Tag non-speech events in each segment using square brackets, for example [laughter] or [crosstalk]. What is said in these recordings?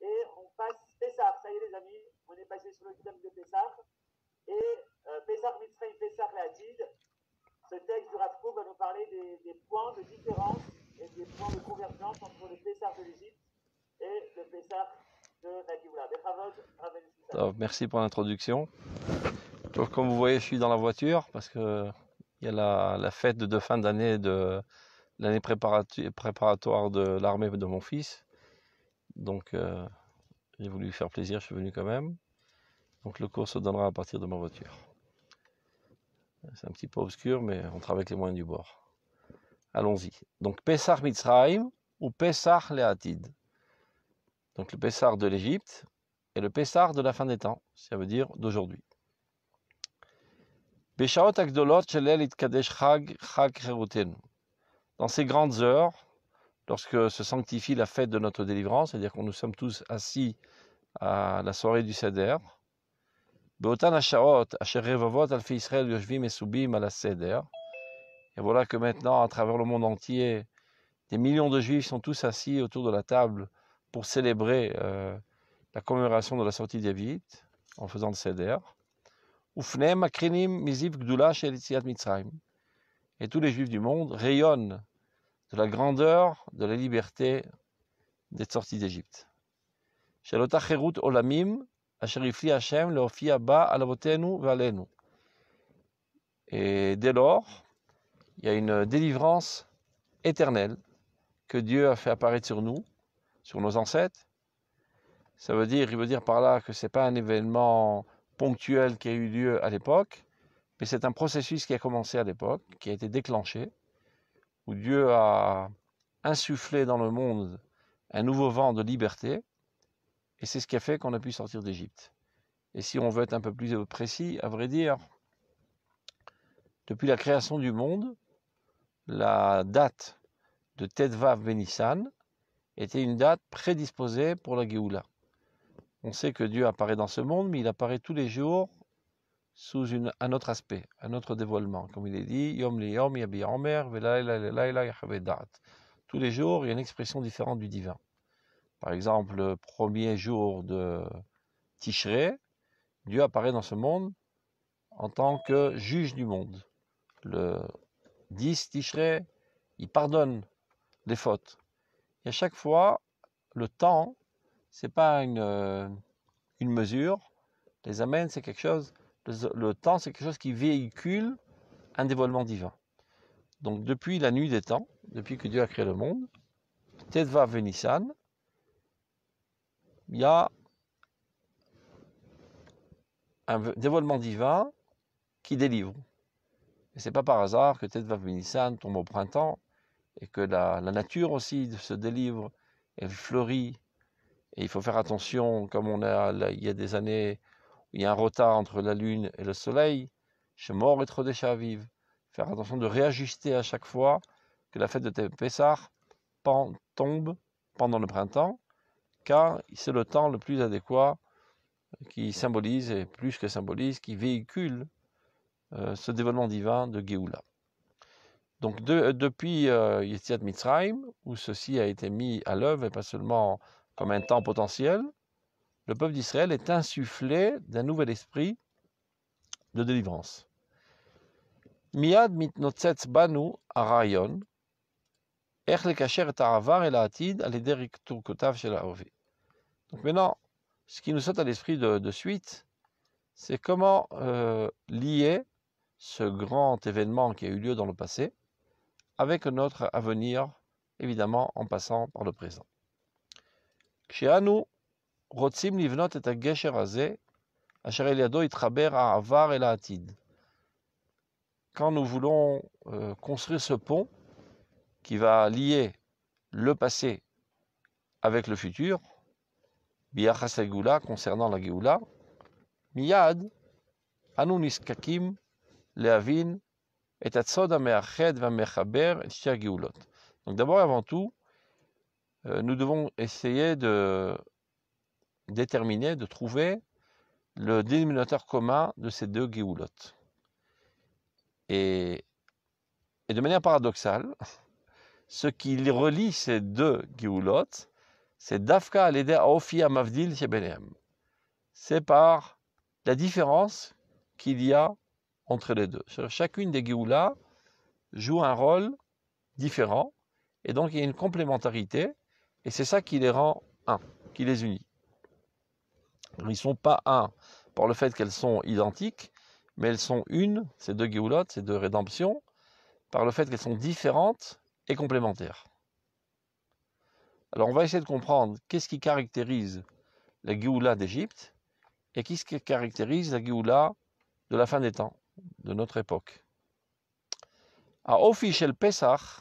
et on passe Pessar. Ça y est, les amis, on est passé sur le thème de Pessar. Et euh, Pessar Mitzray, Pessar Hadid, ce texte du Rafko va nous parler des, points de différence et des points de convergence entre le Pessar de l'Égypte et le Pessar de la merci pour l'introduction. comme vous voyez, je suis dans la voiture parce que il y a la, la fête de fin d'année de l'année préparatoire de l'armée de mon fils. Donc, euh, j'ai voulu faire plaisir, je suis venu quand même. Donc, le cours se donnera à partir de ma voiture. C'est un petit peu obscur, mais on travaille avec les moyens du bord. Allons-y. Donc, Pessah Mitzrayim ou Pessah Leatid. Donc, le Pessah de l'Égypte et le Pessah de la fin des temps, ça veut dire d'aujourd'hui. Dans ces grandes heures, lorsque se sanctifie la fête de notre délivrance, c'est-à-dire qu'on nous sommes tous assis à la soirée du Seder, et voilà que maintenant, à travers le monde entier, des millions de juifs sont tous assis autour de la table pour célébrer euh, la commémoration de la sortie d'Égypte en faisant le Seder. Et tous les juifs du monde rayonnent de la grandeur, de la liberté d'être sorti d'Égypte. Et dès lors, il y a une délivrance éternelle que Dieu a fait apparaître sur nous, sur nos ancêtres. Ça veut dire, il veut dire par là que ce n'est pas un événement ponctuel qui a eu lieu à l'époque, mais c'est un processus qui a commencé à l'époque, qui a été déclenché, où Dieu a insufflé dans le monde un nouveau vent de liberté, et c'est ce qui a fait qu'on a pu sortir d'Égypte. Et si on veut être un peu plus précis, à vrai dire, depuis la création du monde, la date de Tedvav Benissan était une date prédisposée pour la Géoula. On sait que Dieu apparaît dans ce monde, mais il apparaît tous les jours sous une, un autre aspect, un autre dévoilement. Comme il est dit, Yom li yom Tous les jours, il y a une expression différente du divin. Par exemple, le premier jour de Tishré, Dieu apparaît dans ce monde en tant que juge du monde. Le 10 Tishré, il pardonne les fautes. Et à chaque fois, le temps, c'est pas une, une mesure. Les amènes, c'est quelque chose le, temps, c'est quelque chose qui véhicule un dévoilement divin. Donc depuis la nuit des temps, depuis que Dieu a créé le monde, Tedva Venissan, il y a un dévoilement divin qui délivre. Et c'est pas par hasard que Tedva Venissan tombe au printemps et que la, nature aussi se délivre, elle fleurit. Et il faut faire attention, comme on a, il y a des années, il y a un retard entre la Lune et le Soleil, chez mort et déjà vive. Faire attention de réajuster à chaque fois que la fête de Pessah tombe pendant le printemps, car c'est le temps le plus adéquat euh, qui symbolise, et plus que symbolise, qui véhicule euh, ce développement divin de Géoula. Donc euh, depuis euh, Yetziat Mitzrayim, où ceci a été mis à l'œuvre, et pas seulement comme un temps potentiel, le peuple d'Israël est insufflé d'un nouvel esprit de délivrance. Donc maintenant, ce qui nous saute à l'esprit de, de, suite, c'est comment euh, lier ce grand événement qui a eu lieu dans le passé avec notre avenir, évidemment en passant par le présent. Chez nous, רוצים לבנות את הגשר הזה, אשר אל יתחבר העבר אל Quand nous voulons euh, construire ce pont qui va lier le passé avec le futur, Biachasegula concernant la Geoula, Miyad, Anunis le avin, et Tatsoda Meached, Vamechaber, Tia Geoulot. Donc d'abord avant tout, euh, nous devons essayer de déterminer de trouver le dénominateur commun de ces deux guéoulottes. Et, et de manière paradoxale, ce qui relie ces deux guéoulottes, c'est Dafka al Aofia Mavdil Shebenem. C'est par la différence qu'il y a entre les deux. Chacune des Géoulas joue un rôle différent, et donc il y a une complémentarité, et c'est ça qui les rend un, qui les unit. Ils ne sont pas un par le fait qu'elles sont identiques, mais elles sont une, ces deux Géoulottes, ces deux rédemptions, par le fait qu'elles sont différentes et complémentaires. Alors on va essayer de comprendre qu'est-ce qui caractérise la Géoula d'Égypte et qu'est-ce qui caractérise la Géoula de la fin des temps, de notre époque. À Officiel Pesach,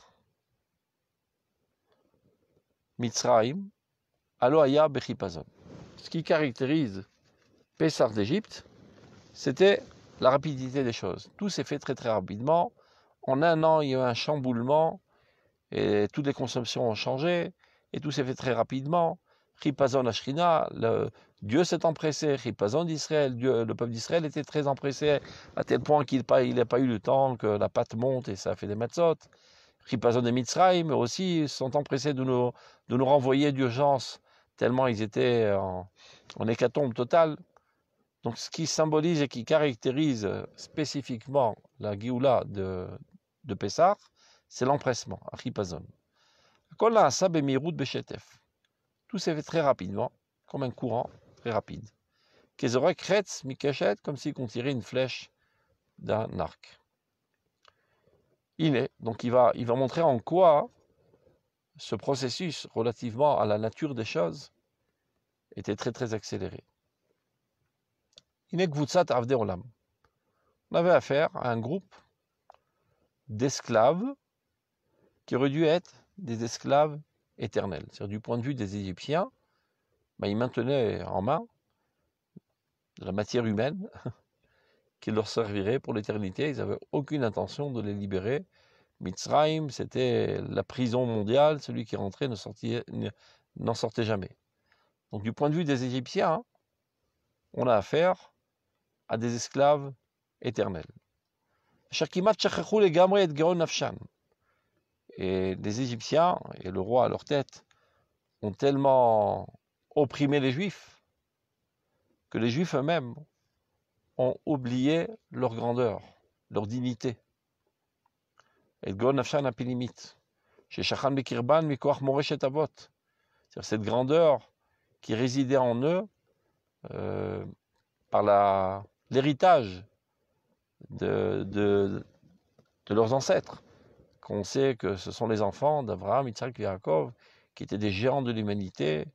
Mitzrayim, Aloaya Bechipazon ce qui caractérise Pessar d'Égypte, c'était la rapidité des choses. Tout s'est fait très très rapidement. En un an, il y a eu un chamboulement et toutes les consommations ont changé et tout s'est fait très rapidement. Ripazon Ashrina, Dieu s'est empressé, Ripazon d'Israël, le peuple d'Israël était très empressé, à tel point qu'il n'a pas, eu le temps que la pâte monte et ça a fait des matzot. Ripazon et Mitzrayim aussi sont empressés de nous renvoyer d'urgence tellement ils étaient en, en hécatombe totale. Donc ce qui symbolise et qui caractérise euh, spécifiquement la Géoula de, de Pessar, c'est l'empressement, Achipazon. Tout s'est fait très rapidement, comme un courant très rapide. mikachet, comme si on tirait une flèche d'un arc. Il est, donc il va, il va montrer en quoi ce processus relativement à la nature des choses était très très accéléré. On avait affaire à un groupe d'esclaves qui auraient dû être des esclaves éternels. cest du point de vue des Égyptiens, bah, ils maintenaient en main de la matière humaine [laughs] qui leur servirait pour l'éternité. Ils n'avaient aucune intention de les libérer Mitzrayim, c'était la prison mondiale, celui qui rentrait n'en sortait, sortait, jamais. Donc du point de vue des Égyptiens, hein, on a affaire à des esclaves éternels. Et les Égyptiens et le roi à leur tête ont tellement opprimé les Juifs que les Juifs eux-mêmes ont oublié leur grandeur, leur dignité. C'est-à-dire C'est-à-dire cette grandeur qui résidait en eux euh, par l'héritage de, de, leurs ancêtres. Qu'on sait que ce sont les enfants d'Abraham, Yitzhak et Yaakov qui étaient des géants de l'humanité,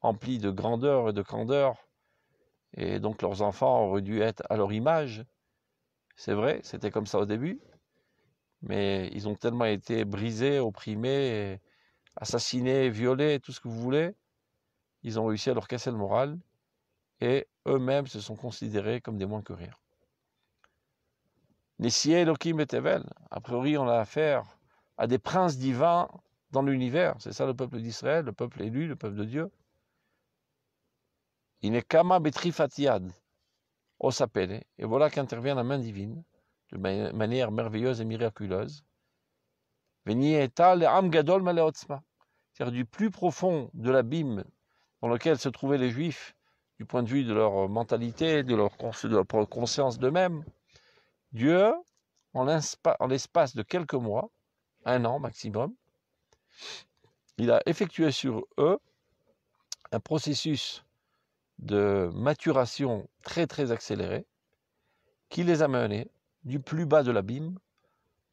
emplis de grandeur et de grandeur. Et donc leurs enfants auraient dû être à leur image. C'est vrai, c'était comme ça au début mais ils ont tellement été brisés, opprimés, assassinés, violés, tout ce que vous voulez, ils ont réussi à leur casser le moral et eux-mêmes se sont considérés comme des moins que Les Nessie lokim et Tevel, a priori on a affaire à des princes divins dans l'univers, c'est ça le peuple d'Israël, le peuple élu, le peuple de Dieu. Il n'est au osapele, et voilà qu'intervient la main divine de manière merveilleuse et miraculeuse. C'est-à-dire du plus profond de l'abîme dans lequel se trouvaient les Juifs, du point de vue de leur mentalité, de leur, conscience d'eux-mêmes, Dieu, en l'espace de quelques mois, un an maximum, il a effectué sur eux un processus de maturation très très accéléré qui les a menés du plus bas de l'abîme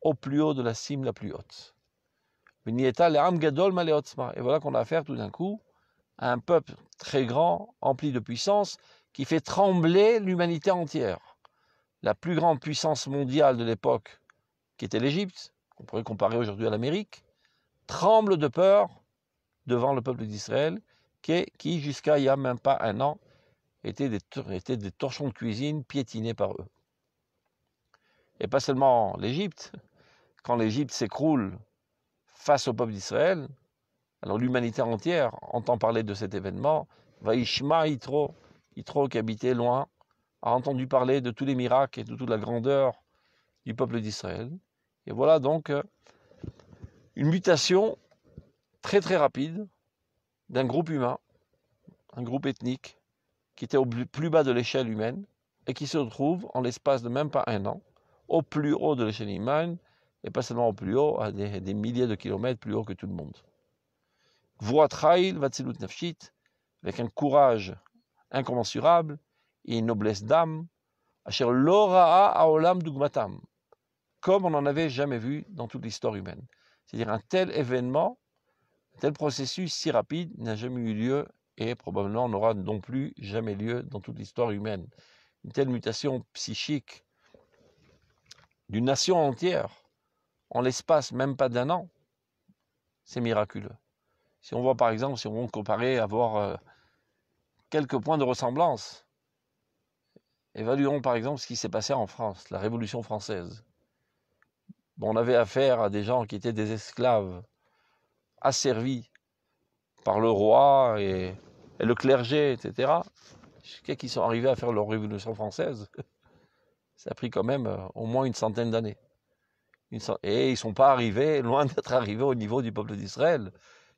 au plus haut de la cime la plus haute. Et voilà qu'on a affaire tout d'un coup à un peuple très grand, empli de puissance, qui fait trembler l'humanité entière. La plus grande puissance mondiale de l'époque, qui était l'Égypte, qu'on pourrait comparer aujourd'hui à l'Amérique, tremble de peur devant le peuple d'Israël, qui, jusqu'à il n'y a même pas un an, était étaient des torchons de cuisine piétinés par eux et pas seulement l'Égypte, quand l'Égypte s'écroule face au peuple d'Israël, alors l'humanité entière entend parler de cet événement. Vaishma Yitro, qui habitait loin, a entendu parler de tous les miracles et de toute la grandeur du peuple d'Israël. Et voilà donc euh, une mutation très très rapide d'un groupe humain, un groupe ethnique, qui était au plus bas de l'échelle humaine et qui se retrouve en l'espace de même pas un an au plus haut de l'échelle humaine, et pas seulement au plus haut, à des, milliers de kilomètres plus haut que tout le monde. Nafshit, avec un courage incommensurable et une noblesse d'âme, Aolam Dugmatam, comme on n'en avait jamais vu dans toute l'histoire humaine. C'est-à-dire un tel événement, un tel processus si rapide n'a jamais eu lieu et probablement n'aura non plus jamais lieu dans toute l'histoire humaine. Une telle mutation psychique d'une nation entière en l'espace même pas d'un an. C'est miraculeux. Si on voit par exemple, si on compare, avoir euh, quelques points de ressemblance, évaluons par exemple ce qui s'est passé en France, la Révolution française. on avait affaire à des gens qui étaient des esclaves, asservis par le roi et, le clergé, etc. Jusqu'à qui sont arrivés à faire leur Révolution française. Ça a pris quand même euh, au moins une centaine d'années. Et ils ne sont pas arrivés, [laughs] loin d'être arrivés au niveau du peuple d'Israël.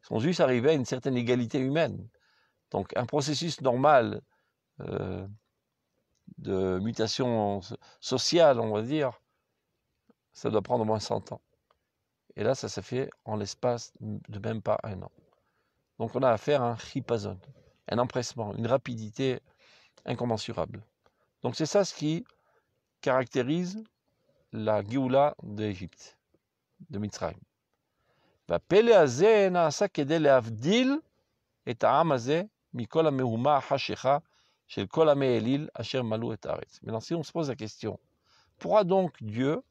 Ils sont juste arrivés à une certaine égalité humaine. Donc un processus normal euh, de mutation sociale, on va dire, ça doit prendre au moins 100 ans. Et là, ça s'est fait en l'espace de même pas un an. Donc on a affaire à un ripazon, un empressement, une rapidité incommensurable. Donc c'est ça ce qui caractérise la Géoula d'Égypte, de Mitzrayim. Maintenant, si on se pose la question, Pourquoi donc Dieu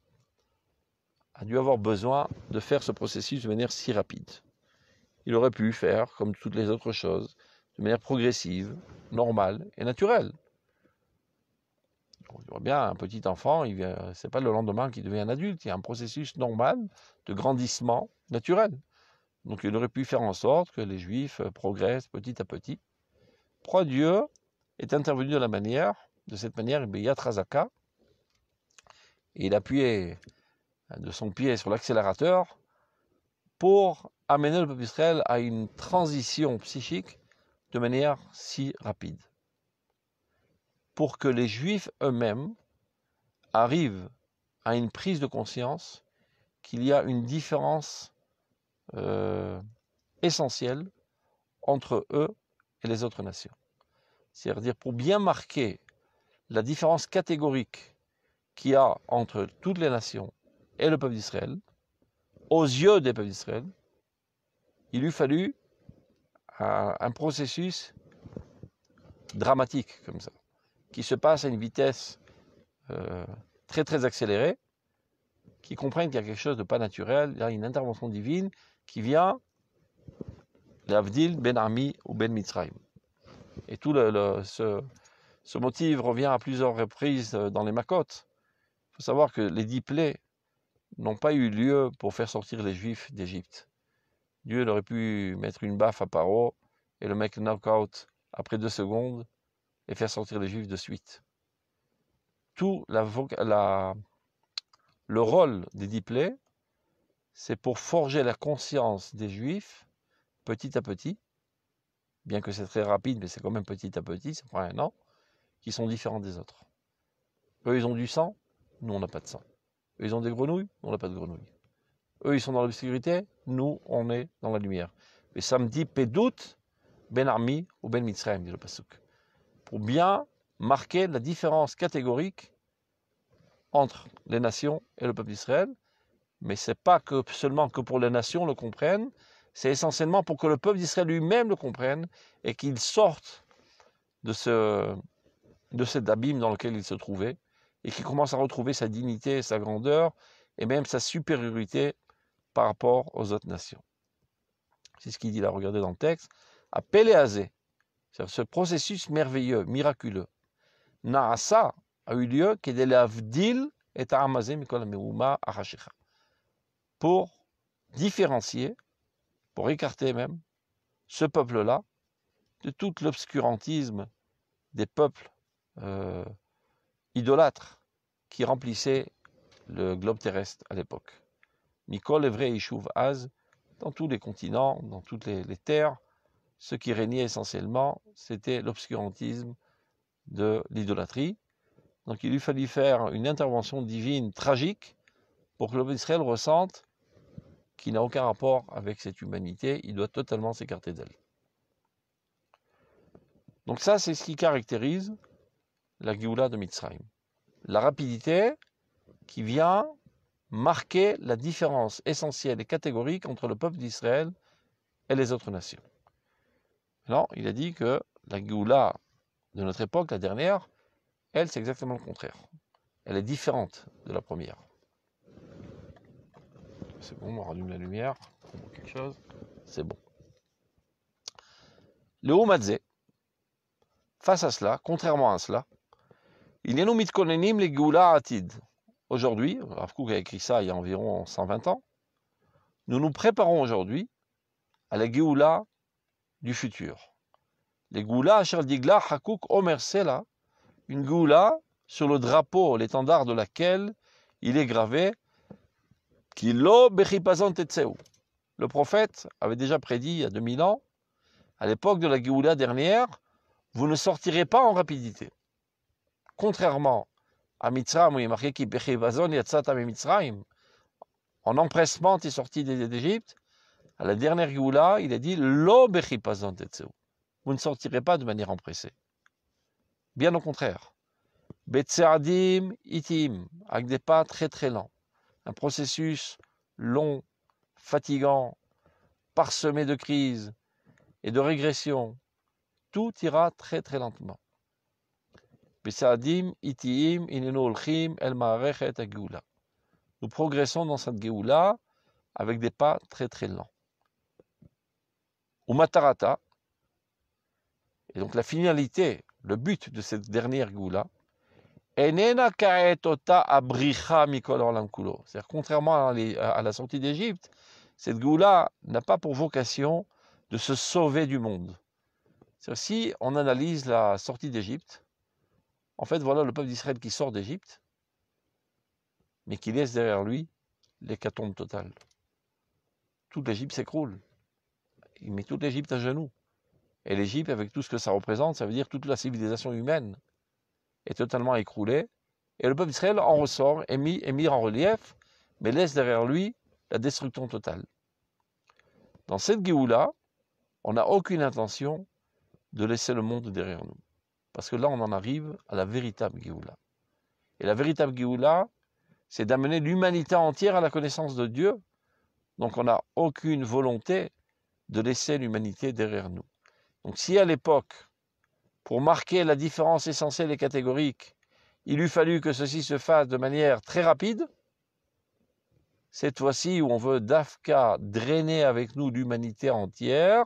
a dû avoir besoin de faire ce processus de manière si rapide Il aurait pu faire, comme toutes les autres choses, de manière progressive, normale et naturelle on voit bien, un petit enfant, ce n'est pas le lendemain qu'il devient un adulte, il y a un processus normal de grandissement naturel. Donc il aurait pu faire en sorte que les Juifs progressent petit à petit. Proie Dieu est intervenu de la manière, de cette manière, il a et il appuyait hein, de son pied sur l'accélérateur pour amener le peuple Israël à une transition psychique de manière si rapide pour que les Juifs eux-mêmes arrivent à une prise de conscience qu'il y a une différence euh, essentielle entre eux et les autres nations. C'est-à-dire pour bien marquer la différence catégorique qu'il y a entre toutes les nations et le peuple d'Israël, aux yeux des peuples d'Israël, il lui fallu un processus dramatique comme ça qui se passe à une vitesse euh, très très accélérée, qui comprennent qu'il y a quelque chose de pas naturel, il y a une intervention divine qui vient d'Avdil, Ben Ami ou Ben Mitzrayim. Et tout ce, motif revient à plusieurs reprises euh, dans les Makot. Il faut savoir que les dix plaies n'ont pas eu lieu pour faire sortir les Juifs d'Égypte. Dieu aurait pu mettre une baffe à Paro et le mec knock-out après deux secondes et faire sortir les Juifs de suite. Tout la, le rôle des diplés, c'est pour forger la conscience des Juifs petit à petit, bien que c'est très rapide, mais c'est quand même petit à petit, ça prend un an, qui sont différents des autres. Eux, ils ont du sang, nous, on n'a pas de sang. Eux, ils ont des grenouilles, nous, on n'a pas de grenouilles. Eux, ils sont dans l'obscurité, nous, on est dans la lumière. Et samedi, Pédout, Ben Armi ou Ben Mitzrayim, dit le Pasuk pour bien marquer la différence catégorique entre les nations et le peuple d'Israël. Mais ce n'est pas que, seulement que pour les nations le comprennent, c'est essentiellement pour que le peuple d'Israël lui-même le comprenne et qu'il sorte de, ce, de cet abîme dans lequel il se trouvait et qu'il commence à retrouver sa dignité, sa grandeur et même sa supériorité par rapport aux autres nations. C'est ce qu'il dit là, regardez dans le texte. à Azé, ce processus merveilleux, miraculeux, Naasa a eu lieu pour différencier, pour écarter même ce peuple-là de tout l'obscurantisme des peuples euh, idolâtres qui remplissaient le globe terrestre à l'époque. Mikol, vrai Ishuv Az, dans tous les continents, dans toutes les terres, ce qui régnait essentiellement, c'était l'obscurantisme de l'idolâtrie. Donc il lui fallut faire une intervention divine tragique pour que l'homme d'Israël ressente qu'il n'a aucun rapport avec cette humanité, il doit totalement s'écarter d'elle. Donc ça, c'est ce qui caractérise la Géoula de Mitzrayim. La rapidité qui vient marquer la différence essentielle et catégorique entre le peuple d'Israël et les autres nations. Non, il a dit que la Géoula de notre époque, la dernière, elle, c'est exactement le contraire. Elle est différente de la première. C'est bon, on rallume la lumière. chose. C'est bon. Le Homadze, face à cela, contrairement à cela, il est nommé mitkonenim, les Géoula Aujourd'hui, Rav a écrit ça il y a environ 120 ans, nous nous préparons aujourd'hui à la Géoula du futur. Les Goula, une Goula sur le drapeau, l'étendard de laquelle il est gravé Le prophète avait déjà prédit il y a 2000 ans, à l'époque de la Goula dernière, vous ne sortirez pas en rapidité. Contrairement à Mitzraim, en empressement, tu sorti d'Égypte, à la dernière Géoula, il a dit Vous ne sortirez pas de manière empressée. Bien au contraire. Betseadim itim, avec des pas très très lents. Un processus long, fatigant, parsemé de crises et de régressions. Tout ira très très lentement. Betseadim itim, el Nous progressons dans cette Géoula avec des pas très très lents ou Matarata. Et donc la finalité, le but de cette dernière goula, c'est-à-dire contrairement à la sortie d'Égypte, cette goula n'a pas pour vocation de se sauver du monde. Si on analyse la sortie d'Égypte, en fait voilà le peuple d'Israël qui sort d'Égypte, mais qui laisse derrière lui l'hécatombe totale. Toute l'Égypte s'écroule il met toute l'Égypte à genoux. Et l'Égypte, avec tout ce que ça représente, ça veut dire toute la civilisation humaine est totalement écroulée. Et le peuple d'Israël en ressort, est mis, en relief, mais laisse derrière lui la destruction totale. Dans cette Géoula, on n'a aucune intention de laisser le monde derrière nous. Parce que là, on en arrive à la véritable Géoula. Et la véritable Géoula, c'est d'amener l'humanité entière à la connaissance de Dieu. Donc on n'a aucune volonté de laisser l'humanité derrière nous. Donc si à l'époque, pour marquer la différence essentielle et catégorique, il eût fallu que ceci se fasse de manière très rapide, cette fois-ci où on veut d'Afka drainer avec nous l'humanité entière,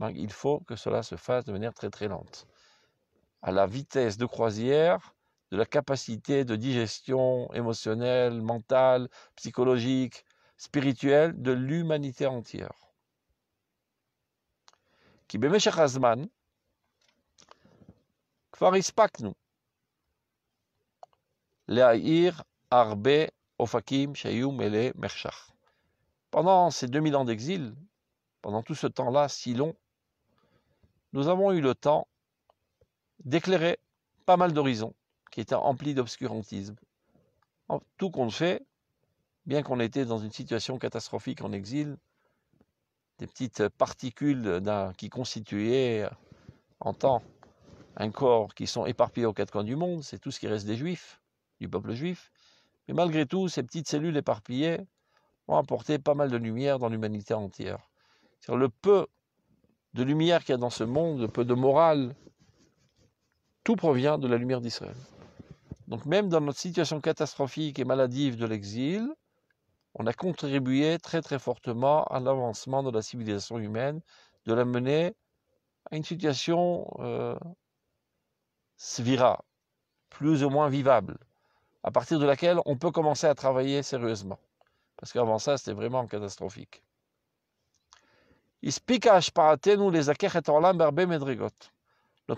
ben, il faut que cela se fasse de manière très très lente, à la vitesse de croisière de la capacité de digestion émotionnelle, mentale, psychologique, spirituelle de l'humanité entière. Pendant ces 2000 ans d'exil, pendant tout ce temps-là si long, nous avons eu le temps d'éclairer pas mal d'horizons qui étaient emplis d'obscurantisme. Tout compte fait, bien qu'on était dans une situation catastrophique en exil, des petites euh, particules qui constituaient euh, en temps un corps qui sont éparpillés aux quatre coins du monde, c'est tout ce qui reste des juifs, du peuple juif. Mais malgré tout, ces petites cellules éparpillées ont apporté pas mal de lumière dans l'humanité entière. sur le peu de lumière qu'il y a dans ce monde, le peu de morale, tout provient de la lumière d'Israël. Donc même dans notre situation catastrophique et maladive de l'exil, on a contribué très très fortement à l'avancement de la civilisation humaine, de la mener à une situation euh, svira, plus ou moins vivable, à partir de laquelle on peut commencer à travailler sérieusement. Parce qu'avant ça, c'était vraiment catastrophique. Notre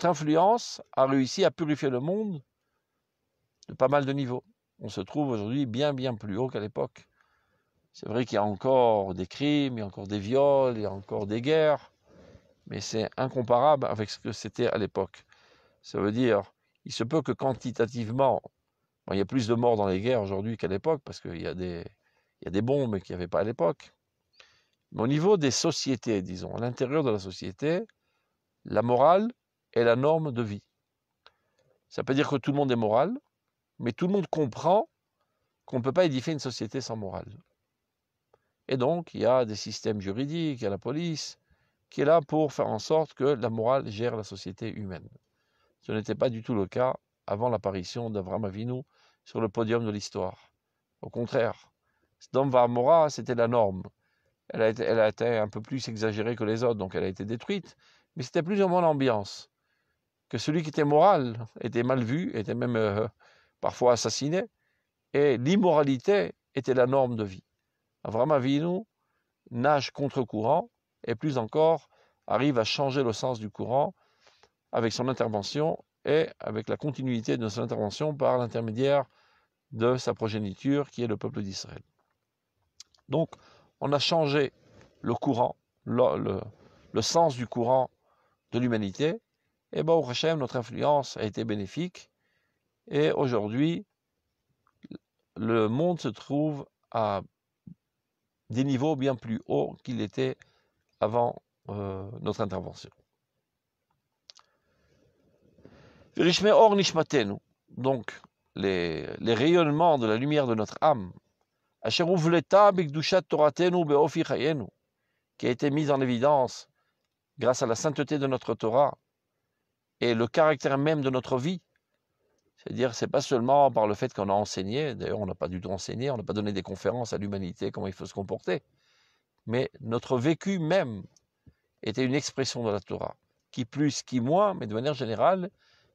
influence a réussi à purifier le monde de pas mal de niveaux. On se trouve aujourd'hui bien bien plus haut qu'à l'époque. C'est vrai qu'il y a encore des crimes, il y a encore des viols, il y a encore des guerres, mais c'est incomparable avec ce que c'était à l'époque. Ça veut dire, il se peut que quantitativement, il y a plus de morts dans les guerres aujourd'hui qu'à l'époque, parce qu'il y, a des, y a des bombes qu'il n'y avait pas à l'époque. Mais au niveau des sociétés, disons, à l'intérieur de la société, la morale est la norme de vie. Ça peut veut dire que tout le monde est moral, mais tout le monde comprend qu'on ne peut pas édifier une société sans morale. Et donc, il y a des systèmes juridiques, il y a la police, qui est là pour faire en sorte que la morale gère la société humaine. Ce n'était pas du tout le cas avant l'apparition d'Avram sur le podium de l'histoire. Au contraire, Sdom mora c'était la norme. Elle a, été, elle un peu plus exagérée que les autres, donc elle a été détruite, mais c'était plus ou moins l'ambiance. Que celui qui était moral était mal vu, était même euh, parfois assassiné, et l'immoralité était la norme de vie. Avram Avinu nage contre-courant et plus encore arrive à changer le sens du courant avec son intervention et avec la continuité de son intervention par l'intermédiaire de sa progéniture qui est le peuple d'Israël. Donc on a changé le courant, le, sens du courant de l'humanité, et bien au Hachem, notre influence a été bénéfique, et aujourd'hui le monde se trouve à des niveaux bien plus hauts qu'il était avant euh, notre intervention. Donc, les, rayonnements de la lumière de notre âme, qui a été mise en évidence grâce à la sainteté de notre Torah et le caractère même de notre vie, c'est-à-dire, c'est pas seulement par le fait qu'on a enseigné, d'ailleurs, on n'a pas du tout enseigné, on n'a pas donné des conférences à l'humanité, comment il faut se comporter, mais notre vécu même était une expression de la Torah. Qui plus, qui moins, mais de manière générale,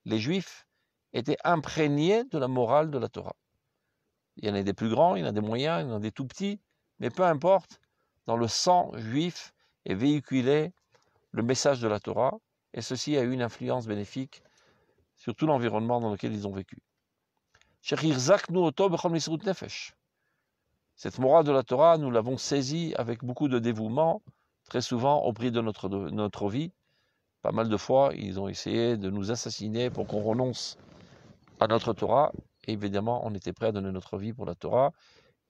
les Juifs étaient imprégnés de la morale de la Torah. Il y en a des plus grands, il y en a des moyens, il y en a des tout petits, mais peu importe, dans le sang juif est véhiculé le message de la Torah, et ceci a eu une influence bénéfique sur tout l'environnement dans lequel ils ont vécu. Cette morale de la Torah, nous l'avons saisie avec beaucoup de dévouement, très souvent au prix de notre, notre vie. Pas mal de fois, ils ont essayé de nous assassiner pour qu'on renonce à notre Torah. évidemment, on était prêt à donner notre vie pour la Torah.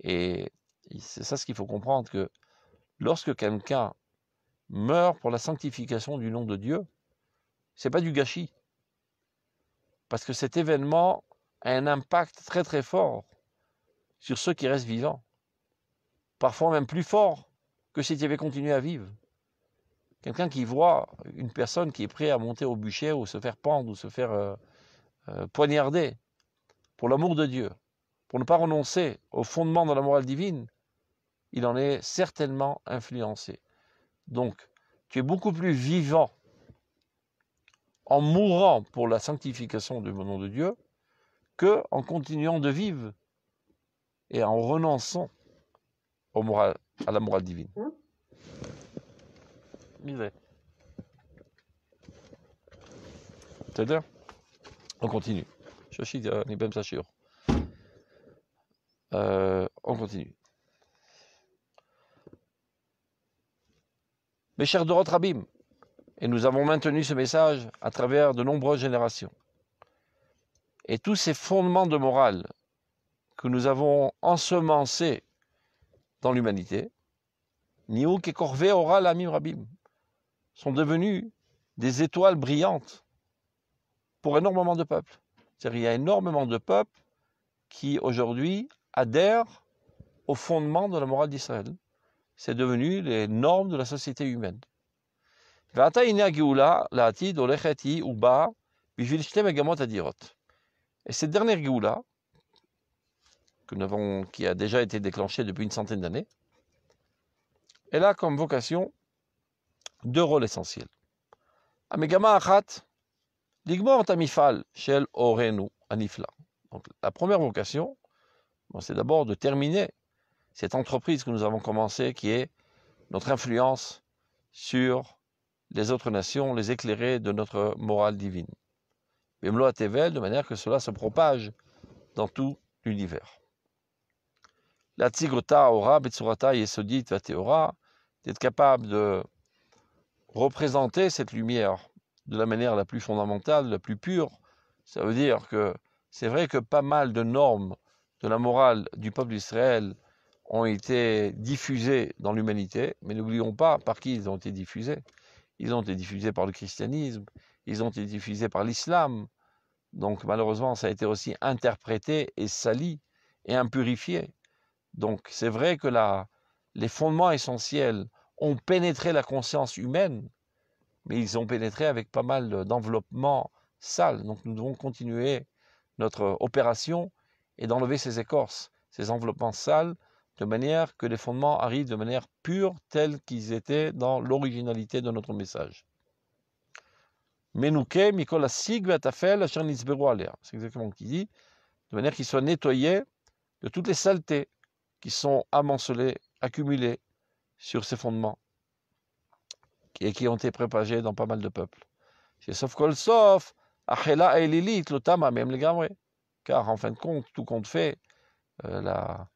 Et c'est ça ce qu'il faut comprendre, que lorsque quelqu'un meurt pour la sanctification du nom de Dieu, c'est pas du gâchis. Parce que cet événement a un impact très très fort sur ceux qui restent vivants. Parfois même plus fort que tu avaient continué à vivre. Quelqu'un qui voit une personne qui est prête à monter au bûcher ou se faire pendre ou se faire euh, euh, poignarder pour l'amour de Dieu, pour ne pas renoncer au fondement de la morale divine, il en est certainement influencé. Donc, tu es beaucoup plus vivant en mourant pour la sanctification du nom de Dieu que en continuant de vivre et en renonçant à la morale divine. Hein? C'est-à-dire, on continue. Euh, euh, on continue. Mes chers de Rabim, et nous avons maintenu ce message à travers de nombreuses générations. Et tous ces fondements de morale que nous avons ensemencés dans l'humanité, Niouk et Oral Amim sont devenus des étoiles brillantes pour énormément de peuples. C'est-à-dire qu'il y a énormément de peuples qui aujourd'hui adhèrent aux fondements de la morale d'Israël. C'est devenu les normes de la société humaine. Et Cette dernière גאולה, qui a déjà été déclenchée depuis une centaine d'années, elle a comme vocation deux rôles essentiels. Donc, la première vocation, c'est d'abord de terminer cette entreprise que nous avons commencée, qui est notre influence sur les autres nations, les éclairer de notre morale divine. Bemloa Tevel, de manière que cela se propage dans tout l'univers. La Tigota Ora, Betsurata Yesodit Vateora, d'être capable de représenter cette lumière de la manière la plus fondamentale, la plus pure, ça veut dire que c'est vrai que pas mal de normes de la morale du peuple d'Israël ont été diffusées dans l'humanité, mais n'oublions pas par qui ils ont été diffusés. Ils ont été diffusés par le christianisme, ils ont été diffusés par l'islam. Donc malheureusement, ça a été aussi interprété et sali et impurifié. Donc c'est vrai que la, les fondements essentiels ont pénétré la conscience humaine, mais ils ont pénétré avec pas mal d'enveloppements sales. Donc nous devons continuer notre opération et d'enlever ces écorces, ces enveloppements sales de manière que les fondements arrivent de manière pure tels qu'ils étaient dans l'originalité de notre message. Menouke, Mikola sig Tafel, C'est exactement ce qu'il dit. De manière qu'ils soient nettoyés de toutes les saletés qui sont amoncelées, accumulées sur ces fondements et qui ont été prépagées dans pas mal de peuples. Sauf le sauf, Achela et l'élite l'Otama, même les Car en fin de compte, tout compte fait, euh, la,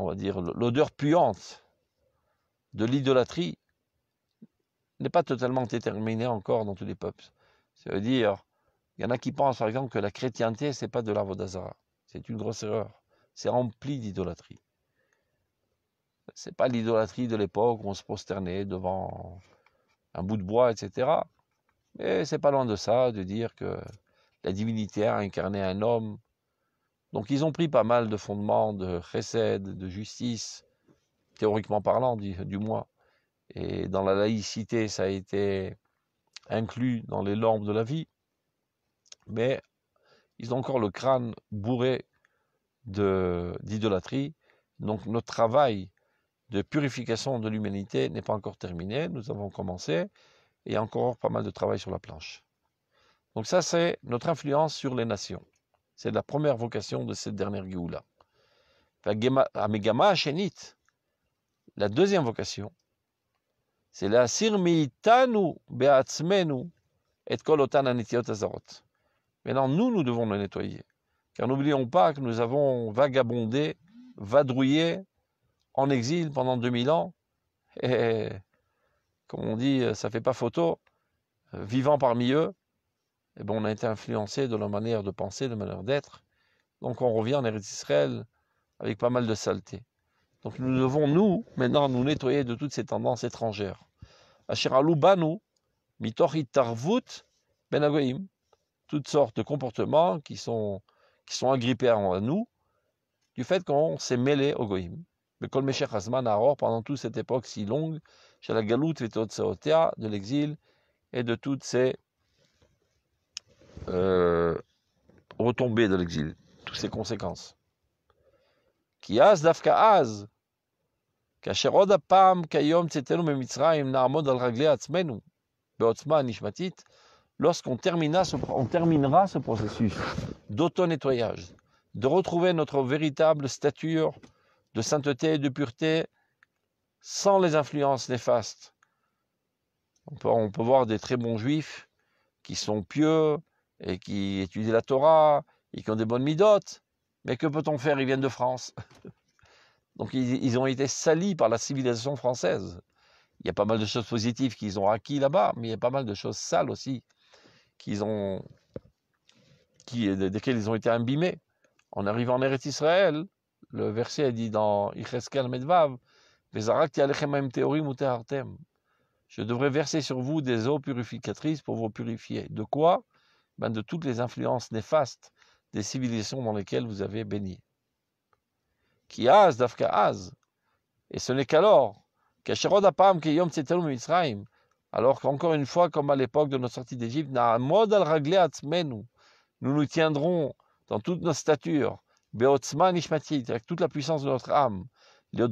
on va dire, l'odeur puante de l'idolâtrie n'est pas totalement déterminée encore dans tous les peuples. Ça veut dire, il y en a qui pensent par exemple que la chrétienté, n'est pas de d'Azara. C'est une grosse erreur. C'est rempli d'idolâtrie. Ce n'est pas l'idolâtrie de l'époque où on se prosternait devant un bout de bois, etc. Mais c'est pas loin de ça, de dire que la divinité a incarné un homme donc ils ont pris pas mal de fondements de recède, de justice, théoriquement parlant du, moins. Et dans la laïcité, ça a été inclus dans les normes de la vie. Mais ils ont encore le crâne bourré d'idolâtrie. Donc notre travail de purification de l'humanité n'est pas encore terminé. Nous avons commencé et encore pas mal de travail sur la planche. Donc ça, c'est notre influence sur les nations. C'est la première vocation de cette dernière Géoula. La deuxième vocation, c'est la sirmitanu beatzmenu et kolotan anitiot azarot. Maintenant, nous, nous devons le nettoyer. Car n'oublions pas que nous avons vagabondé, vadrouillé, en exil pendant 2000 ans. Et, comme on dit, ça fait pas photo, euh, vivant parmi eux. Eh ben, on a été influencé de la manière de penser, de manière d'être. Donc on revient en héritage Israël avec pas mal de saleté. Donc nous devons, nous, maintenant, nous nettoyer de toutes ces tendances étrangères. Ben toutes sortes de comportements qui sont, qui sont agrippés à nous du fait qu'on s'est mêlé au goïm. Mais comme Meshech Hazman pendant toute cette époque si longue, chez la de l'exil et de toutes ces euh, retomber dans de l'exil, toutes ses conséquences. Qui dafka az, lorsqu'on terminera ce, terminera ce processus d'auto-nettoyage, de retrouver notre véritable stature de sainteté et de pureté sans les influences néfastes. on peut voir des très bons juifs qui sont pieux, et qui étudient la Torah et qui ont des bonnes midotes. Mais que peut-on faire Ils viennent de France. [laughs] Donc ils, ont été salis par la civilisation française. Il y a pas mal de choses positives qu'ils ont acquis là-bas, mais il y a pas mal de choses sales aussi qu'ils ont, qui, desquelles ils ont été imbibés. En arrivant en Eretz Israël, le verset est dit dans Icheskel Medvav, je devrais verser sur vous des eaux purificatrices pour vous purifier. De quoi ben, de toutes les influences néfastes des civilisations dans lesquelles vous avez béni. Qui az dafka Et ce n'est qu'alors, alors qu'encore une fois, comme à l'époque de notre sortie d'Égypte, nous nous tiendrons dans toute notre stature, avec toute la puissance de notre âme, et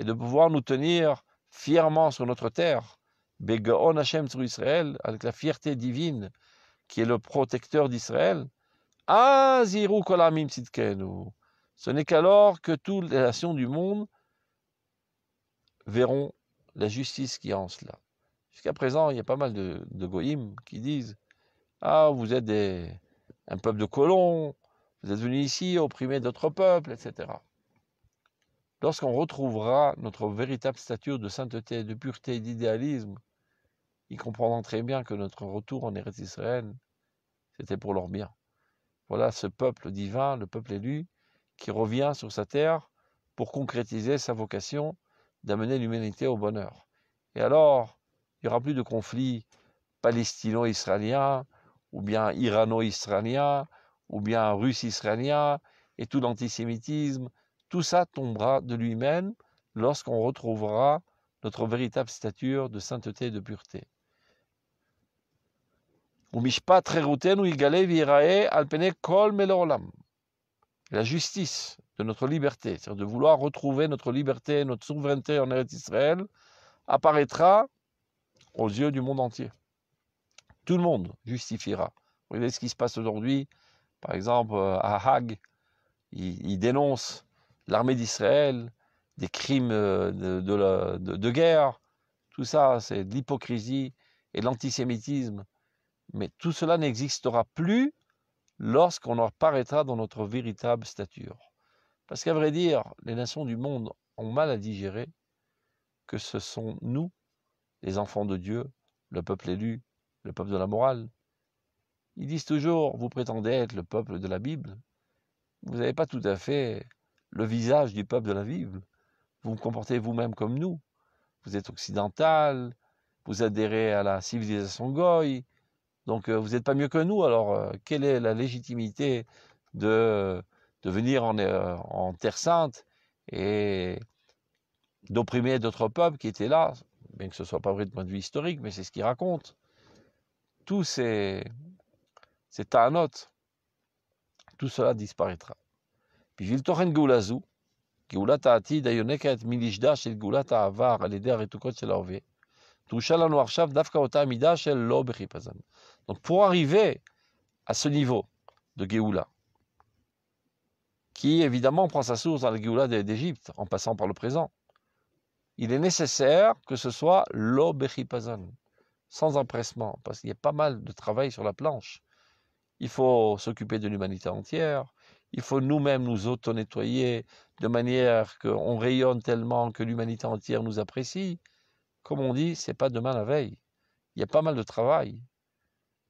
de pouvoir nous tenir fièrement sur notre terre. Begaon sur Israël, avec la fierté divine qui est le protecteur d'Israël, Aziru Kolamim Ce n'est qu'alors que toutes les nations du monde verront la justice qui est en cela. Jusqu'à présent, il y a pas mal de, de qui disent Ah, vous êtes un peuple de colons, vous êtes venus ici opprimer d'autres peuples, etc. Lorsqu'on retrouvera notre véritable stature de sainteté, de pureté, d'idéalisme, ils comprendront très bien que notre retour en Eretz Israël, c'était pour leur bien. Voilà ce peuple divin, le peuple élu, qui revient sur sa terre pour concrétiser sa vocation d'amener l'humanité au bonheur. Et alors, il n'y aura plus de conflits palestino israélien, ou bien irano-israéliens, ou bien russe-israélien, et tout l'antisémitisme, tout ça tombera de lui-même lorsqu'on retrouvera notre véritable stature de sainteté et de pureté kol La justice de notre liberté, c'est-à-dire de vouloir retrouver notre liberté, notre souveraineté en Eretz Israël, apparaîtra aux yeux du monde entier. Tout le monde justifiera. Regardez ce qui se passe aujourd'hui. Par exemple, euh, à Haag, il, dénoncent dénonce l'armée d'Israël, des crimes euh, de, de, de, de guerre. Tout ça, c'est de l'hypocrisie et de l'antisémitisme mais tout cela n'existera plus lorsqu'on apparaîtra dans notre véritable stature. Parce qu'à vrai dire, les nations du monde ont mal à digérer que ce sont nous, les enfants de Dieu, le peuple élu, le peuple de la morale. Ils disent toujours, vous prétendez être le peuple de la Bible. Vous n'avez pas tout à fait le visage du peuple de la Bible. Vous vous comportez vous-même comme nous. Vous êtes occidental, vous adhérez à la civilisation goy, donc euh, vous n'êtes pas mieux que nous, alors euh, quelle est la légitimité de, de venir en, euh, en Terre Sainte et d'opprimer d'autres peuples qui étaient là, bien que ce ne soit pas vrai de point de vue historique, mais c'est ce qu'il raconte. Tout c'est à note. Tout cela disparaîtra. Puis il torrent goulazou, goulata ati d'ayoneket milijdash et avar, l'éder et tout coach l'orvé, toucha la noir chave d'afka ota midash et l'obri donc pour arriver à ce niveau de Géoula, qui évidemment prend sa source dans le Géoula d'Égypte, en passant par le présent, il est nécessaire que ce soit l'obechipazon, sans empressement, parce qu'il y a pas mal de travail sur la planche. Il faut s'occuper de l'humanité entière, il faut nous-mêmes nous, auto-nettoyer de manière qu'on rayonne tellement que l'humanité entière nous apprécie. Comme on dit, c'est pas demain la veille. Il y a pas mal de travail.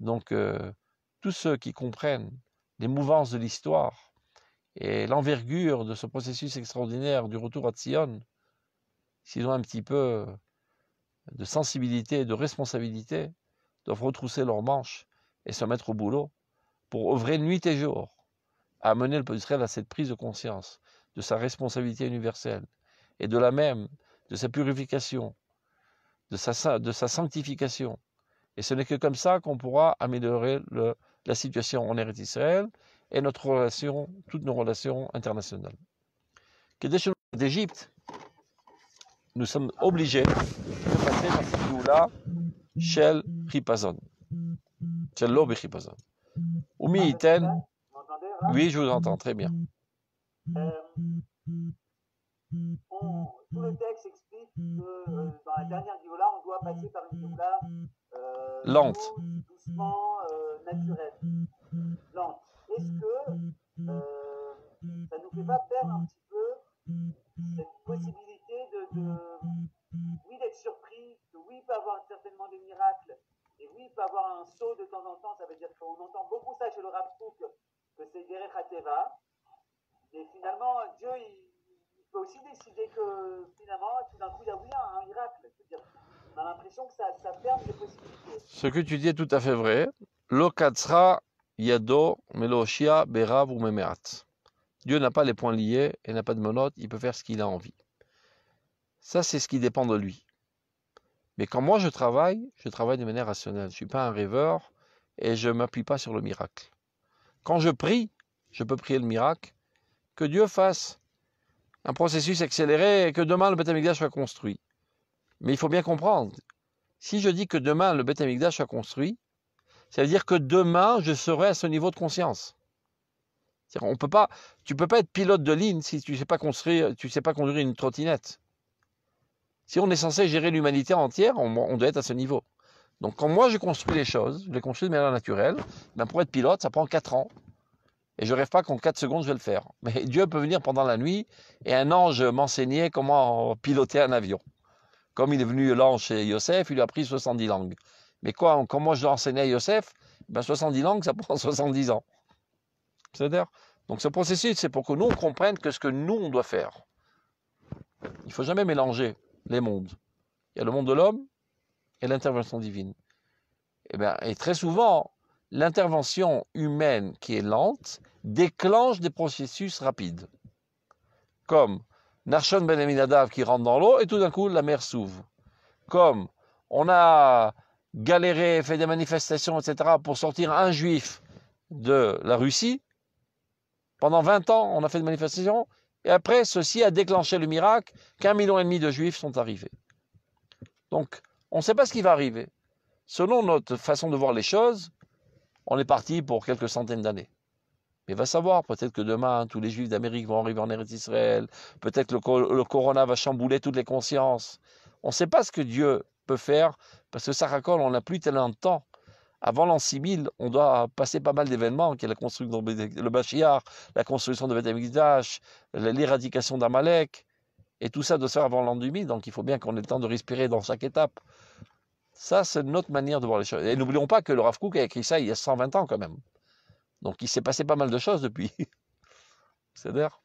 Donc, euh, tous ceux qui comprennent les mouvances de l'histoire et l'envergure de ce processus extraordinaire du retour à Sion, s'ils ont un petit peu euh, de sensibilité et de responsabilité, doivent retrousser leurs manches et se mettre au boulot pour œuvrer nuit et jour à amener le peuple d'Israël à cette prise de conscience de sa responsabilité universelle et de la même de sa purification, de de sa sanctification, et ce n'est que comme ça qu'on pourra améliorer le, la situation en Eretz Israël et notre relation, toutes nos relations internationales. Que D'Égypte, nous sommes obligés de passer par cette là Shel Chipazon. Shel Lobi Chipazon. Iten, oui, je vous entends très bien. Euh, tout le texte explique que euh, dans la dernière là on doit passer par une doula. Euh, lente. Doucement, euh, Lente. Est-ce que euh, ça ne nous fait pas perdre un petit peu cette possibilité de, oui, d'être surpris, de oui, il peut avoir certainement des miracles, et oui, il peut avoir un saut de temps en temps, ça veut dire qu'on entend beaucoup Ce que tu dis est tout à fait vrai. Lo yado meloshia berav ou Dieu n'a pas les points liés et n'a pas de menottes, il peut faire ce qu'il a envie. Ça, c'est ce qui dépend de lui. Mais quand moi je travaille, je travaille de manière rationnelle. Je ne suis pas un rêveur et je ne m'appuie pas sur le miracle. Quand je prie, je peux prier le miracle. Que Dieu fasse un processus accéléré et que demain le Beth soit construit. Mais il faut bien comprendre, si je dis que demain le Beth Amikdash sera construit, ça veut dire que demain je serai à ce niveau de conscience. On peut pas, tu peux pas être pilote de ligne si tu sais pas construire, tu sais pas conduire une trottinette. Si on est censé gérer l'humanité entière, on, doit être à ce niveau. Donc quand moi je construis les choses, je les construis de manière naturelle, ben, pour être pilote, ça prend 4 ans. Et je ne rêve pas qu'en 4 secondes je vais le faire. Mais Dieu peut venir pendant la nuit et un ange m'enseigner comment piloter un avion. Comme il est venu lent chez Yosef, il lui a pris 70 langues. Mais quoi, quand je l'enseignais à Yosef, 70 ben, langues, ça prend 70 [laughs] ans. C'est-à-dire Donc ce processus, c'est pour que nous, on comprenne que ce que nous, on doit faire. Il ne faut jamais mélanger les mondes. Il y a le monde de l'homme et l'intervention divine. Et, eh bien, et très souvent, l'intervention humaine qui est lente déclenche des processus rapides. Comme Narshon ben Aminadav qui rentre dans l'eau et tout d'un coup la mer s'ouvre. Comme on a galéré, fait des manifestations, etc. pour sortir un juif de la Russie, pendant 20 ans on a fait des manifestations et après ceci a déclenché le miracle qu'un million et demi de juifs sont arrivés. Donc on ne sait pas ce qui va arriver. Selon notre façon de voir les choses, on est parti pour quelques centaines d'années. Mais va savoir, peut-être que demain, hein, tous les juifs d'Amérique vont arriver en Eretz Israël. Peut-être que le, corona va chambouler toutes les consciences. On ne sait pas ce que Dieu peut faire, parce que ça Saracol, on n'a plus tellement de temps. Avant l'an 6000, on doit passer pas mal d'événements, qui est la construction le Bachiar, la construction de Betamikdash, l'éradication d'Amalek. Et tout ça doit se faire avant l'an 2000, donc il faut bien qu'on ait le temps de respirer dans chaque étape. Ça, c'est notre manière de voir les choses. Et n'oublions pas que le Rav Kook a écrit ça il y a 120 ans quand même. Donc il s'est passé pas mal de choses depuis. [laughs] C'est-à-dire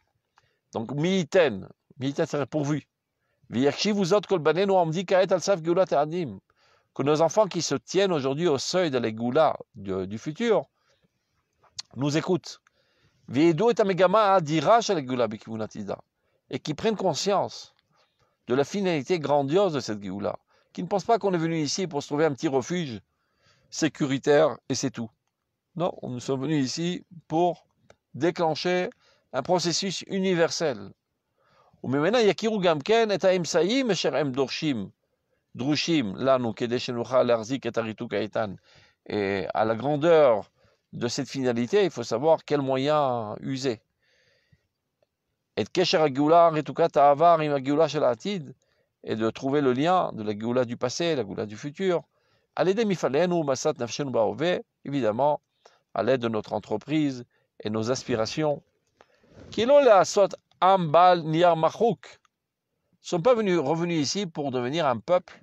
Donc militaine, militaine serait pourvu. vous autres on dit que nos enfants qui se tiennent aujourd'hui au seuil de l'égoula du, du futur nous écoutent. Et qui prennent conscience de la finalité grandiose de cette gula, qui ne pensent pas qu'on est venu ici pour se trouver un petit refuge sécuritaire et c'est tout. Non, nous sommes venus ici pour déclencher un processus universel. Mais maintenant, il y a Kirou Gamken, et Taïm Saï, mes chers M. Dorshim, Drushim, là, nous, Kedeshenoucha, Lerzik, et Taritou Kaitan. Et à la grandeur de cette finalité, il faut savoir quels moyens user. Et Kesher Agioula, et tout cas, Taavar, et Magioula, Shalatid, et de trouver le lien de la Gioula du passé, la Gioula du futur. Allez, des masat nafshenu Massat, évidemment, à l'aide de notre entreprise et nos aspirations, qui l'ont la sorte Ambal Nous ne sont pas venus, revenus ici pour devenir un peuple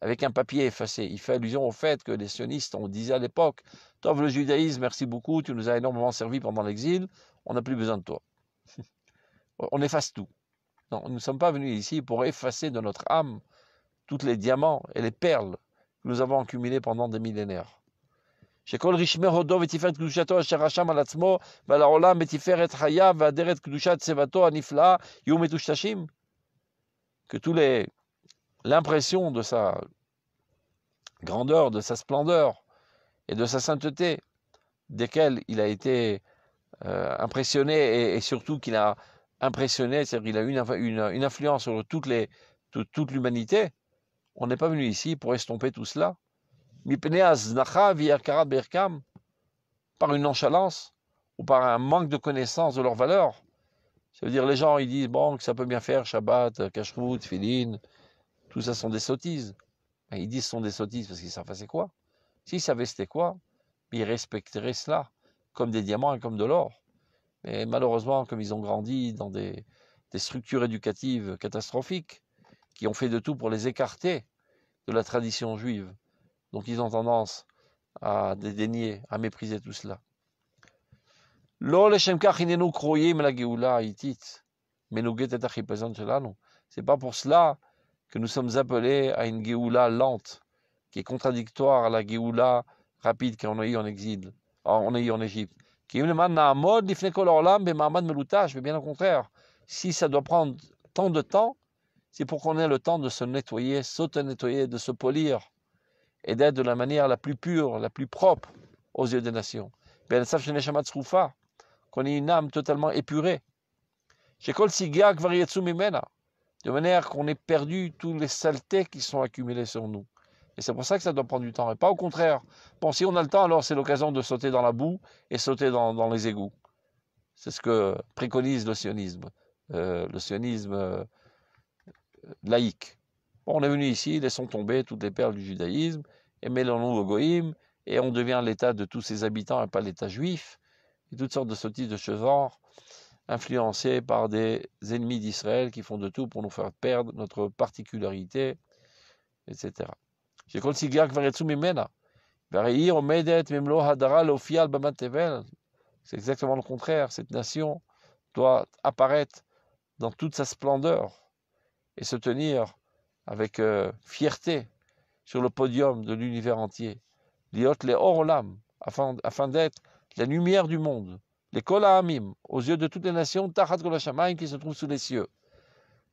avec un papier effacé. Il fait allusion au fait que les sionistes, ont disait à l'époque, Tov le judaïsme, merci beaucoup, tu nous as énormément servi pendant l'exil, on n'a plus besoin de toi. [laughs] on efface tout. nous ne sommes pas venus ici pour effacer de notre âme toutes les diamants et les perles que nous avons accumulés pendant des millénaires. Que tous les l'impression de sa grandeur, de sa splendeur et de sa sainteté, desquelles il a été euh, impressionné et, surtout qu'il a impressionné, c'est-à-dire qu'il a eu une, influence sur toute l'humanité, on n'est pas venu ici pour estomper tout cela par une nonchalance ou par un manque de connaissance de leur valeur. Ça veut dire les gens, ils disent, bon, que ça peut bien faire, Shabbat, Kashrut, Filine, tout ça sont des sottises. Ben, ils disent ce sont des sottises parce qu'ils savent c'est quoi. S'ils savaient c'était quoi, ben, ils respecteraient cela comme des diamants et comme de l'or. Mais malheureusement, comme ils ont grandi dans des structures éducatives catastrophiques, qui ont fait de tout pour les écarter de la tradition juive, donc ils ont tendance à dédaigner, à mépriser tout cela. C'est pas pour cela que nous sommes appelés à une Géoula lente, qui est contradictoire à la Géoula rapide qu'on a eu en exil, on a eu en Égypte. Mais bien au contraire, si ça doit prendre tant de temps, c'est pour qu'on ait le temps de se nettoyer, s'auto-nettoyer, de se polir, et d'être de la manière la plus pure, la plus propre aux yeux des nations. Qu'on ait une âme totalement épurée. De manière qu'on ait perdu toutes les saletés qui sont accumulées sur nous. Et c'est pour ça que ça doit prendre du temps. Et pas au contraire. Bon, si on a le temps, alors c'est l'occasion de sauter dans la boue et sauter dans, les égouts. C'est ce que préconise le sionisme. Euh, le sionisme euh, laïque on est venu ici, laissons tomber toutes les perles du judaïsme et mêlons-nous au goïm et on devient l'État de tous ses habitants et pas l'État juif et toutes sortes de sottises de chevaux, influencées influencés par des ennemis d'Israël qui font de tout pour nous faire perdre notre particularité, etc. C'est exactement le contraire. Cette nation doit apparaître dans toute sa splendeur et se tenir avec euh, fierté sur le podium de l'univers entier. les afin, afin d'être la lumière du monde. Les mim aux yeux de toutes les nations, Tahat kolashamaim qui se trouve sous les cieux.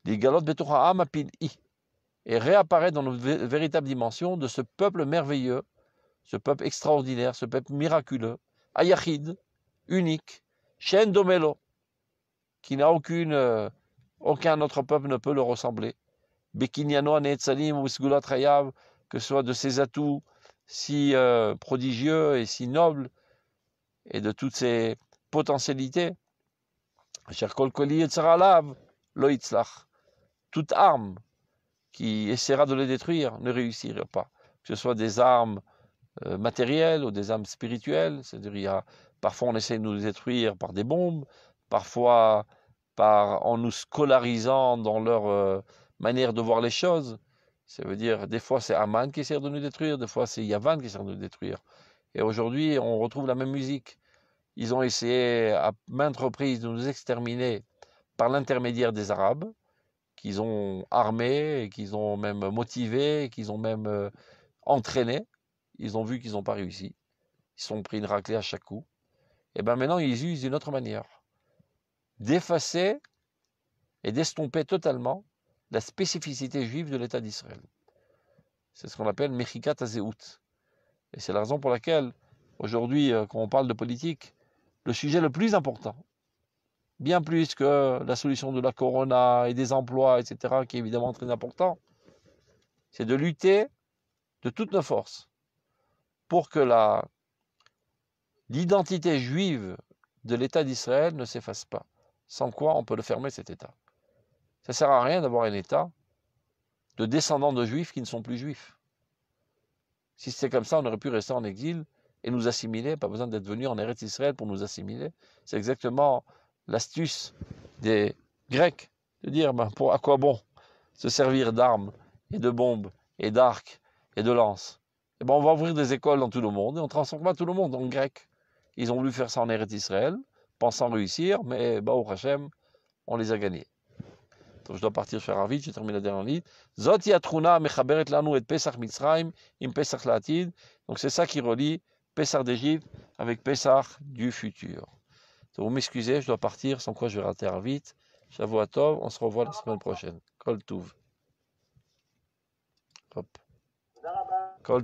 Les Galot betoucha I, et réapparaît dans nos véritables dimensions de ce peuple merveilleux, ce peuple extraordinaire, ce peuple miraculeux, Ayachid, unique, Shen qui n'a euh, aucun autre peuple ne peut le ressembler ou que ce soit de ses atouts si euh, prodigieux et si nobles, et de toutes ses potentialités. Toute arme qui essaiera de le détruire ne réussira pas. Que ce soit des armes euh, matérielles ou des armes spirituelles, c'est-à-dire parfois on essaie de nous détruire par des bombes, parfois par, en nous scolarisant dans leur euh, manière de voir les choses. Ça veut dire, des fois c'est Aman qui sert de nous détruire, des fois c'est Yavan qui sert de nous détruire. Et aujourd'hui, on retrouve la même musique. Ils ont essayé à maintes reprises de nous exterminer par l'intermédiaire des Arabes, qu'ils ont armés, qu'ils ont même motivés, qu'ils ont même euh, entraînés. Ils ont vu qu'ils n'ont pas réussi. Ils sont pris une raclée à chaque coup. Et eh bien maintenant, ils usent une autre manière. D'effacer et d'estomper totalement la spécificité juive de l'État d'Israël. C'est ce qu'on appelle Mechikat Azeout. Et c'est la raison pour laquelle, aujourd'hui, euh, quand on parle de politique, le sujet le plus important, bien plus que la solution de la corona et des emplois, etc., qui est évidemment très important, c'est de lutter de toutes nos forces pour que la, l'identité juive de l'État d'Israël ne s'efface pas, sans quoi on peut le fermer cet État. Ça ne sert à rien d'avoir un État de descendants de juifs qui ne sont plus juifs. Si c'était comme ça, on aurait pu rester en exil et nous assimiler, pas besoin d'être venu en Eretz Israël pour nous assimiler. C'est exactement l'astuce des Grecs de dire ben, pour, à quoi bon se servir d'armes et de bombes et d'arcs et de lances. Et eh ben, on va ouvrir des écoles dans tout le monde et on transformera tout le monde en grec. Ils ont voulu faire ça en Eretz Israël, pensant réussir, mais au Hachem, on les a gagnés je dois partir faire vite, j'ai terminé la dernière ligne. Zoti Atruna Mechaberet Lanu et Pesach mitzrayim im Pesach Latid. Donc c'est ça qui relie Pesach d'Égypte avec Pesach du futur. Donc vous m'excusez, je dois partir, sans quoi je vais rater vite. J'avoue à toi, on se revoit la semaine prochaine. Kol Hop. Kol